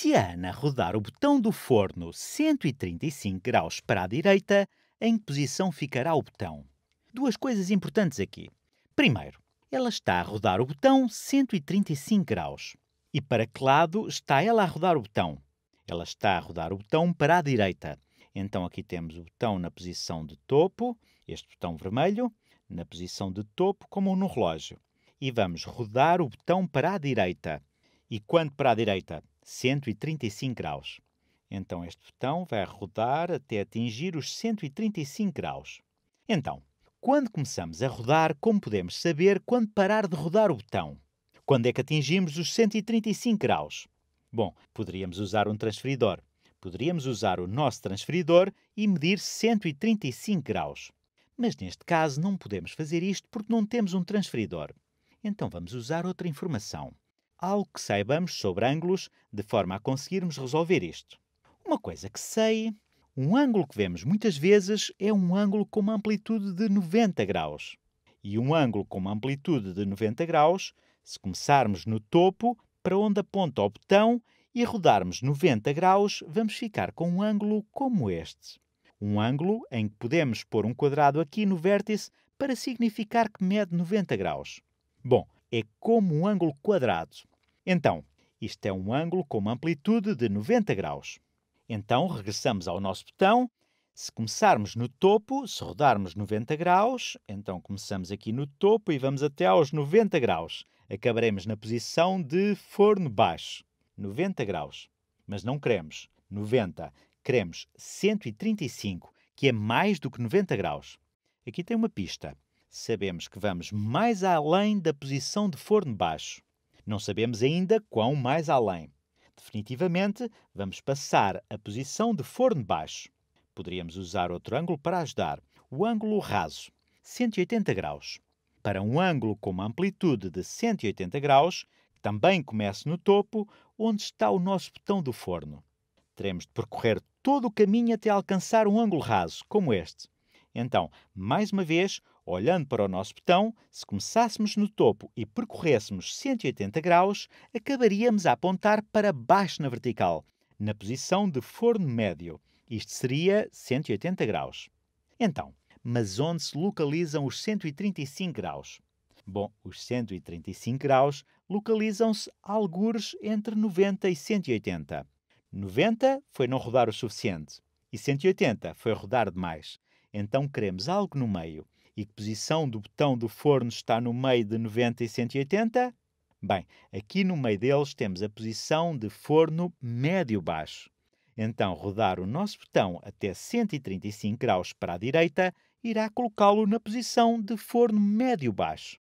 Se a Ana rodar o botão do forno 135 graus para a direita, em que posição ficará o botão? Duas coisas importantes aqui. Primeiro, ela está a rodar o botão 135 graus. E para que lado está ela a rodar o botão? Ela está a rodar o botão para a direita. Então aqui temos o botão na posição de topo, este botão vermelho, na posição de topo como no relógio. E vamos rodar o botão para a direita. E quanto para a direita? 135 graus. Então este botão vai rodar até atingir os 135 graus. Então, quando começamos a rodar, como podemos saber quando parar de rodar o botão? Quando é que atingimos os 135 graus? Bom, poderíamos usar um transferidor. Poderíamos usar o nosso transferidor e medir 135 graus. Mas neste caso não podemos fazer isto porque não temos um transferidor. Então vamos usar outra informação algo que saibamos sobre ângulos de forma a conseguirmos resolver isto. Uma coisa que sei, um ângulo que vemos muitas vezes é um ângulo com uma amplitude de 90 graus. E um ângulo com uma amplitude de 90 graus, se começarmos no topo, para onde aponta o botão, e rodarmos 90 graus, vamos ficar com um ângulo como este. Um ângulo em que podemos pôr um quadrado aqui no vértice para significar que mede 90 graus. Bom, é como um ângulo quadrado. Então, isto é um ângulo com uma amplitude de 90 graus. Então, regressamos ao nosso botão. Se começarmos no topo, se rodarmos 90 graus, então começamos aqui no topo e vamos até aos 90 graus. Acabaremos na posição de forno baixo, 90 graus. Mas não queremos 90, queremos 135, que é mais do que 90 graus. Aqui tem uma pista sabemos que vamos mais além da posição de forno baixo. Não sabemos ainda quão mais além. Definitivamente, vamos passar a posição de forno baixo. Poderíamos usar outro ângulo para ajudar, o ângulo raso, 180 graus. Para um ângulo com uma amplitude de 180 graus, também comece no topo, onde está o nosso botão do forno. Teremos de percorrer todo o caminho até alcançar um ângulo raso, como este. Então, mais uma vez, Olhando para o nosso botão, se começássemos no topo e percorrêssemos 180 graus, acabaríamos a apontar para baixo na vertical, na posição de forno médio. Isto seria 180 graus. Então, mas onde se localizam os 135 graus? Bom, os 135 graus localizam-se algures entre 90 e 180. 90 foi não rodar o suficiente e 180 foi rodar demais. Então queremos algo no meio e que posição do botão do forno está no meio de 90 e 180? Bem, aqui no meio deles temos a posição de forno médio-baixo. Então, rodar o nosso botão até 135 graus para a direita irá colocá-lo na posição de forno médio-baixo.